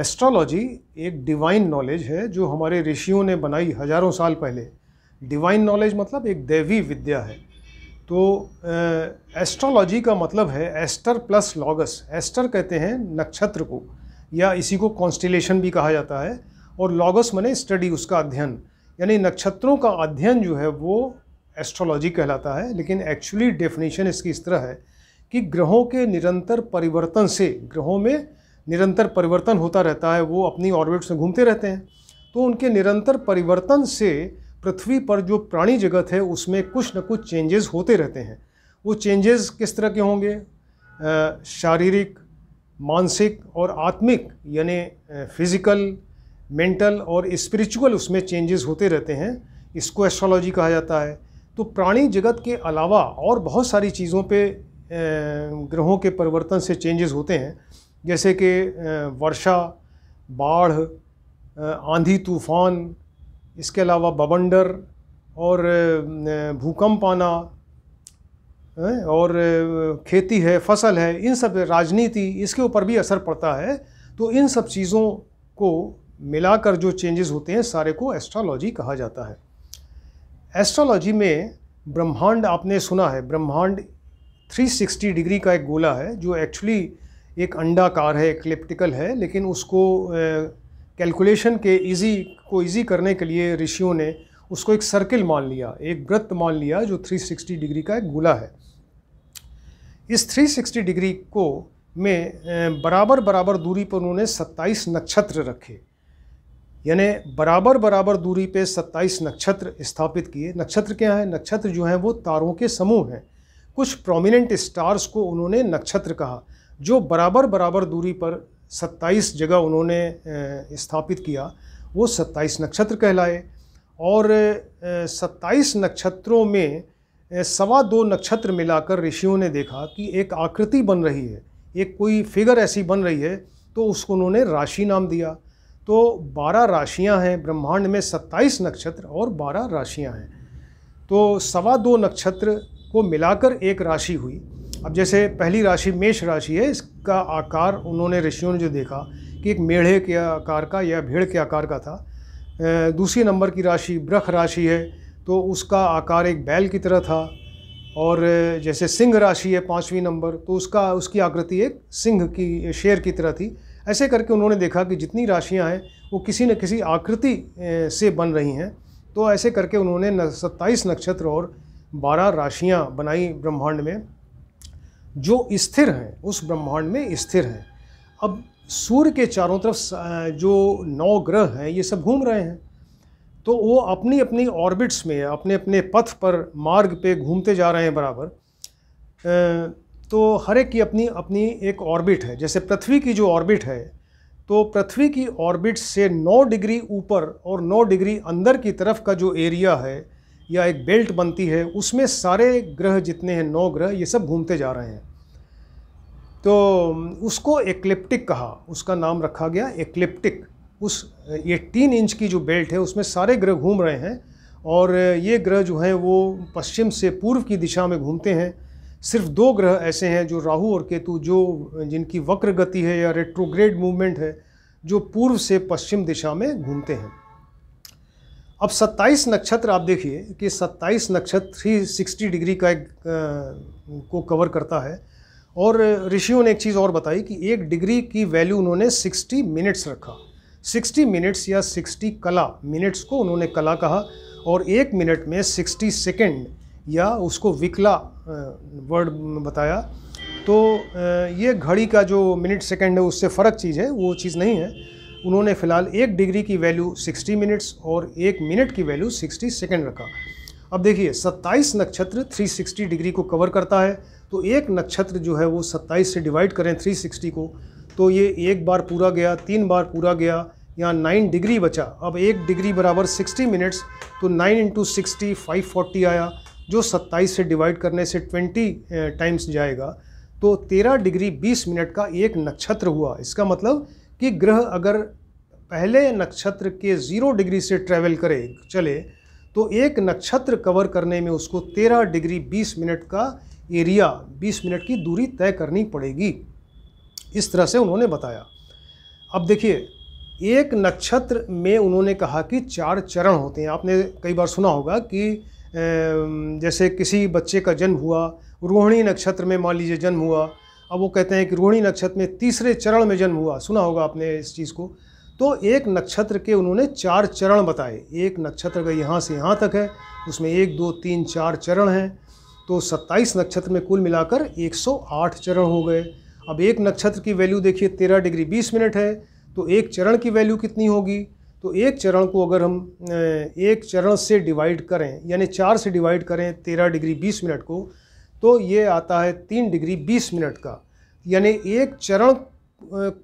astrology एक divine knowledge है जो हमारे ऋषियों ने बनाई हजारों साल पहले डिवाइन नॉलेज मतलब एक देवी विद्या है तो एस्ट्रोलॉजी का मतलब है एस्टर प्लस लॉगस एस्टर कहते हैं नक्षत्र को या इसी को कॉन्स्टिलेशन भी कहा जाता है और लॉगस मने स्टडी उसका अध्ययन यानी नक्षत्रों का अध्ययन जो है वो एस्ट्रोलॉजी कहलाता है लेकिन एक्चुअली डेफिनेशन इसकी इस तरह है कि ग्रहों के निरंतर परिवर्तन से ग्रहों में निरंतर परिवर्तन होता रहता है वो अपनी ऑर्बिट्स में घूमते रहते हैं तो उनके निरंतर परिवर्तन से पृथ्वी पर जो प्राणी जगत है उसमें कुछ न कुछ चेंजेस होते रहते हैं वो चेंजेस किस तरह के होंगे शारीरिक मानसिक और आत्मिक यानी फिज़िकल मेंटल और स्पिरिचुअल उसमें चेंजेस होते रहते हैं इसको एस्ट्रोलॉजी कहा जाता है तो प्राणी जगत के अलावा और बहुत सारी चीज़ों पे ग्रहों के परिवर्तन से चेंजेस होते हैं जैसे कि वर्षा बाढ़ आंधी तूफ़ान इसके अलावा बबंडर और भूकंप आना और खेती है फसल है इन सब राजनीति इसके ऊपर भी असर पड़ता है तो इन सब चीज़ों को मिलाकर जो चेंजेस होते हैं सारे को एस्ट्रोलॉजी कहा जाता है एस्ट्रोलॉजी में ब्रह्मांड आपने सुना है ब्रह्मांड 360 डिग्री का एक गोला है जो एक्चुअली एक अंडाकार है क्लिप्टिकल है लेकिन उसको कैलकुलेशन के इजी को इजी करने के लिए ऋषियों ने उसको एक सर्किल मान लिया एक वृत्त मान लिया जो 360 डिग्री का एक गोला है इस 360 डिग्री को में बराबर बराबर दूरी पर उन्होंने 27 नक्षत्र रखे यानी बराबर बराबर दूरी पे 27 नक्षत्र स्थापित किए नक्षत्र क्या है नक्षत्र जो हैं वो तारों के समूह हैं कुछ प्रोमिनेंट स्टार्स को उन्होंने नक्षत्र कहा जो बराबर बराबर दूरी पर 27 जगह उन्होंने स्थापित किया वो 27 नक्षत्र कहलाए और 27 नक्षत्रों में सवा दो नक्षत्र मिलाकर ऋषियों ने देखा कि एक आकृति बन रही है एक कोई फिगर ऐसी बन रही है तो उसको उन्होंने राशि नाम दिया तो 12 राशियां हैं ब्रह्मांड में 27 नक्षत्र और 12 राशियां हैं तो सवा दो नक्षत्र को मिलाकर एक राशि हुई अब जैसे पहली राशि मेष राशि है इसका आकार उन्होंने ऋषियों ने जो देखा कि एक मेढ़े के आकार का या भेड़ के आकार का था दूसरी नंबर की राशि ब्रख राशि है तो उसका आकार एक बैल की तरह था और जैसे सिंह राशि है पाँचवीं नंबर तो उसका उसकी आकृति एक सिंह की शेर की तरह थी ऐसे करके उन्होंने देखा कि जितनी राशियां हैं वो किसी न किसी आकृति से बन रही हैं तो ऐसे करके उन्होंने सत्ताईस नक्षत्र और बारह राशियां बनाई ब्रह्मांड में जो स्थिर है उस ब्रह्मांड में स्थिर है अब सूर्य के चारों तरफ जो नौ ग्रह हैं ये सब घूम रहे हैं तो वो अपनी अपनी ऑर्बिट्स में अपने अपने पथ पर मार्ग पे घूमते जा रहे हैं बराबर तो हर एक की अपनी अपनी एक ऑर्बिट है जैसे पृथ्वी की जो ऑर्बिट है तो पृथ्वी की ऑर्बिट से 9 डिग्री ऊपर और 9 डिग्री अंदर की तरफ का जो एरिया है या एक बेल्ट बनती है उसमें सारे ग्रह जितने हैं नौ ग्रह ये सब घूमते जा रहे हैं तो उसको एक्लिप्टिक कहा उसका नाम रखा गया एक्लिप्टिक उस ये तीन इंच की जो बेल्ट है उसमें सारे ग्रह घूम रहे हैं और ये ग्रह जो हैं वो पश्चिम से पूर्व की दिशा में घूमते हैं सिर्फ दो ग्रह ऐसे हैं जो राहु और केतु जो जिनकी वक्र गति है या रेट्रोग्रेड मूवमेंट है जो पूर्व से पश्चिम दिशा में घूमते हैं अब 27 नक्षत्र आप देखिए कि 27 नक्षत्र ही 60 डिग्री का एक आ, को कवर करता है और ऋषियों ने एक चीज़ और बताई कि एक डिग्री की वैल्यू उन्होंने 60 मिनट्स रखा 60 मिनट्स या 60 कला मिनट्स को उन्होंने कला कहा और एक मिनट में 60 सेकेंड या उसको विकला वर्ड बताया तो ये घड़ी का जो मिनट सेकेंड है उससे फ़र्क चीज़ है वो चीज़ नहीं है उन्होंने फ़िलहाल एक डिग्री की वैल्यू 60 मिनट्स और एक मिनट की वैल्यू 60 सेकंड रखा अब देखिए 27 नक्षत्र 360 डिग्री को कवर करता है तो एक नक्षत्र जो है वो 27 से डिवाइड करें 360 को तो ये एक बार पूरा गया तीन बार पूरा गया यहाँ नाइन डिग्री बचा अब एक डिग्री बराबर सिक्सटी मिनट्स तो नाइन इंटू सिक्सटी फाइव आया जो 27 से डिवाइड करने से 20 टाइम्स जाएगा तो 13 डिग्री 20 मिनट का एक नक्षत्र हुआ इसका मतलब कि ग्रह अगर पहले नक्षत्र के ज़ीरो डिग्री से ट्रेवल करे चले तो एक नक्षत्र कवर करने में उसको तेरह डिग्री बीस मिनट का एरिया बीस मिनट की दूरी तय करनी पड़ेगी इस तरह से उन्होंने बताया अब देखिए एक नक्षत्र में उन्होंने कहा कि चार चरण होते हैं आपने कई बार सुना होगा कि जैसे किसी बच्चे का जन्म हुआ रोहिणी नक्षत्र में मान लीजिए जन्म हुआ अब वो कहते हैं कि रोहिणी नक्षत्र में तीसरे चरण में जन्म हुआ सुना होगा आपने इस चीज़ को तो एक नक्षत्र के उन्होंने चार चरण बताए एक नक्षत्र का यहाँ से यहाँ तक है उसमें एक दो तीन चार चरण हैं तो 27 नक्षत्र में कुल मिलाकर 108 चरण हो गए अब एक नक्षत्र की वैल्यू देखिए 13 डिग्री 20 मिनट है तो एक चरण की वैल्यू कितनी होगी तो एक चरण को अगर हम एक चरण से डिवाइड करें यानी चार से डिवाइड करें 13 डिग्री 20 मिनट को तो ये आता है तीन डिग्री बीस मिनट का यानी एक चरण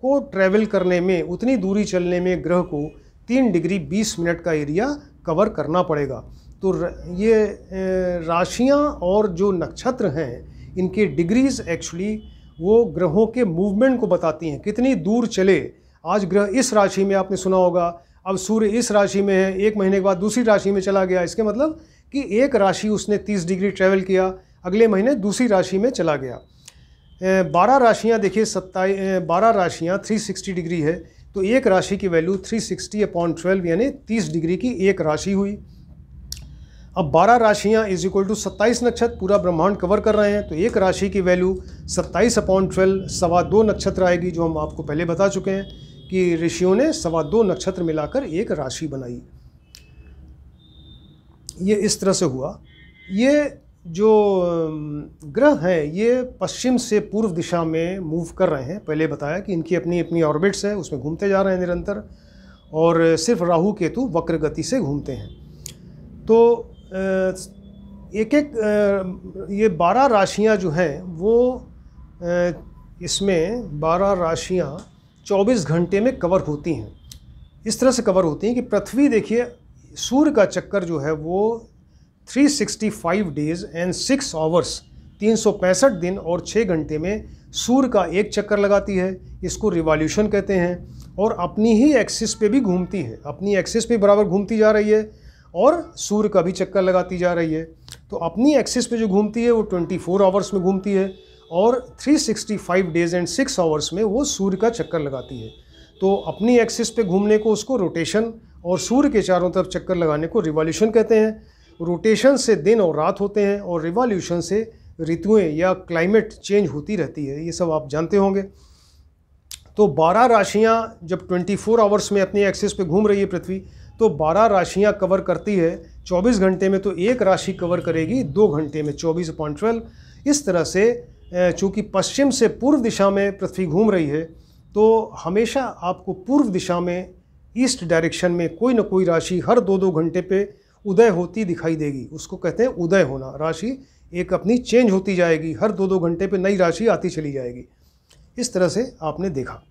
को ट्रैवल करने में उतनी दूरी चलने में ग्रह को तीन डिग्री बीस मिनट का एरिया कवर करना पड़ेगा तो ये राशियाँ और जो नक्षत्र हैं इनके डिग्रीज़ एक्चुअली वो ग्रहों के मूवमेंट को बताती हैं कितनी दूर चले आज ग्रह इस राशि में आपने सुना होगा अब सूर्य इस राशि में है एक महीने के बाद दूसरी राशि में चला गया इसके मतलब कि एक राशि उसने 30 डिग्री ट्रैवल किया अगले महीने दूसरी राशि में चला गया बारह राशियाँ देखिए सत्ताई बारह राशियाँ थ्री सिक्सटी डिग्री है तो एक राशि की value three sixty upon twelve यानी तीस डिग्री की एक राशि हुई अब बारह राशियाँ इज इक्वल टू सत्ताईस नक्षत्र पूरा ब्रह्मांड कवर कर रहे हैं तो एक राशि की वैल्यू सत्ताईस अपॉन ट्वेल्व सवा दो नक्षत्र आएगी जो हम आपको पहले बता चुके हैं कि ऋषियों ने सवा दो नक्षत्र मिलाकर एक राशि बनाई ये इस तरह से हुआ ये जो ग्रह हैं ये पश्चिम से पूर्व दिशा में मूव कर रहे हैं पहले बताया कि इनकी अपनी अपनी ऑर्बिट्स है उसमें घूमते जा रहे हैं निरंतर और सिर्फ राहु केतु वक्र गति से घूमते हैं तो एक एक ये बारह राशियां जो हैं वो इसमें बारह राशियां चौबीस घंटे में कवर होती हैं इस तरह से कवर होती हैं कि पृथ्वी देखिए सूर्य का चक्कर जो है वो 365 डेज एंड सिक्स आवर्स पैंसठ दिन और छः घंटे में सूर्य का एक चक्कर लगाती है इसको रिवॉल्यूशन कहते हैं और अपनी ही एक्सिस पे भी घूमती है अपनी एक्सिस पे बराबर घूमती जा रही है और सूर्य का भी चक्कर लगाती जा रही है तो अपनी एक्सिस पे जो घूमती है वो 24 आवर्स में घूमती है और 365 डेज एंड सिक्स आवर्स में वो सूर्य का चक्कर लगाती है तो अपनी एक्सिस पे घूमने को उसको रोटेशन और सूर्य के चारों तरफ चक्कर लगाने को रिवॉल्यूशन कहते हैं रोटेशन से दिन और रात होते हैं और रिवॉल्यूशन से ऋतुएं या क्लाइमेट चेंज होती रहती है ये सब आप जानते होंगे तो 12 राशियाँ जब 24 आवर्स में अपने एक्सेस पे घूम रही है पृथ्वी तो 12 राशियाँ कवर करती है 24 घंटे में तो एक राशि कवर करेगी दो घंटे में चौबीस पॉइंट ट्वेल्व इस तरह से चूँकि पश्चिम से पूर्व दिशा में पृथ्वी घूम रही है तो हमेशा आपको पूर्व दिशा में ईस्ट डायरेक्शन में कोई ना कोई राशि हर दो दो घंटे पे उदय होती दिखाई देगी उसको कहते हैं उदय होना राशि एक अपनी चेंज होती जाएगी हर दो दो घंटे पे नई राशि आती चली जाएगी इस तरह से आपने देखा